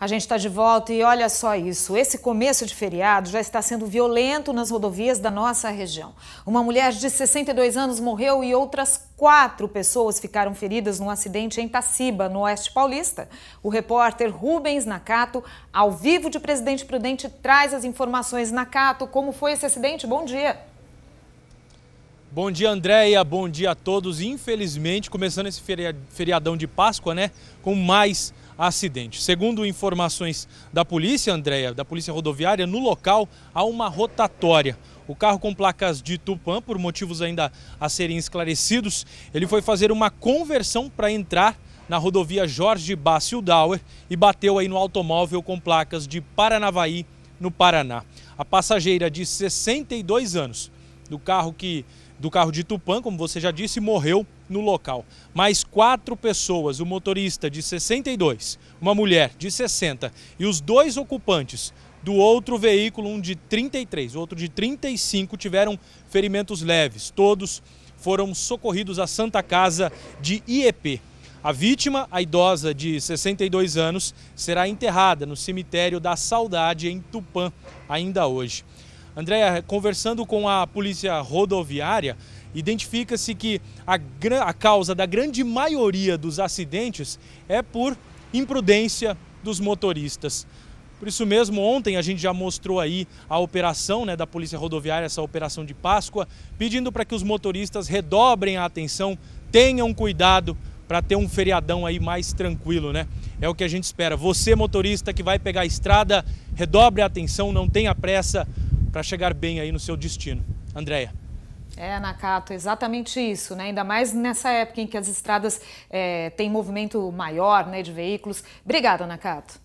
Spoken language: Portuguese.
A gente está de volta e olha só isso. Esse começo de feriado já está sendo violento nas rodovias da nossa região. Uma mulher de 62 anos morreu e outras quatro pessoas ficaram feridas num acidente em Taciba, no Oeste Paulista. O repórter Rubens Nakato, ao vivo de Presidente Prudente, traz as informações. Nakato, como foi esse acidente? Bom dia. Bom dia, Andréia. Bom dia a todos. Infelizmente, começando esse feriadão de Páscoa, né? Com mais acidente. Segundo informações da polícia, Andréia, da polícia rodoviária, no local há uma rotatória. O carro com placas de Tupã, por motivos ainda a serem esclarecidos, ele foi fazer uma conversão para entrar na rodovia Jorge Dauer e bateu aí no automóvel com placas de Paranavaí, no Paraná. A passageira de 62 anos do carro que do carro de Tupã, como você já disse, morreu no local. Mais quatro pessoas, o motorista de 62, uma mulher de 60 e os dois ocupantes do outro veículo, um de 33, outro de 35, tiveram ferimentos leves. Todos foram socorridos à Santa Casa de IEP. A vítima, a idosa de 62 anos, será enterrada no cemitério da Saudade, em Tupã, ainda hoje. Andréia, conversando com a polícia rodoviária, identifica-se que a, a causa da grande maioria dos acidentes é por imprudência dos motoristas. Por isso mesmo, ontem a gente já mostrou aí a operação né, da Polícia Rodoviária, essa operação de Páscoa, pedindo para que os motoristas redobrem a atenção, tenham cuidado para ter um feriadão aí mais tranquilo, né? É o que a gente espera. Você, motorista que vai pegar a estrada, redobre a atenção, não tenha pressa, para chegar bem aí no seu destino. Andréia. É, Nakato, exatamente isso, né? Ainda mais nessa época em que as estradas é, têm movimento maior né, de veículos. Obrigada, Nakato.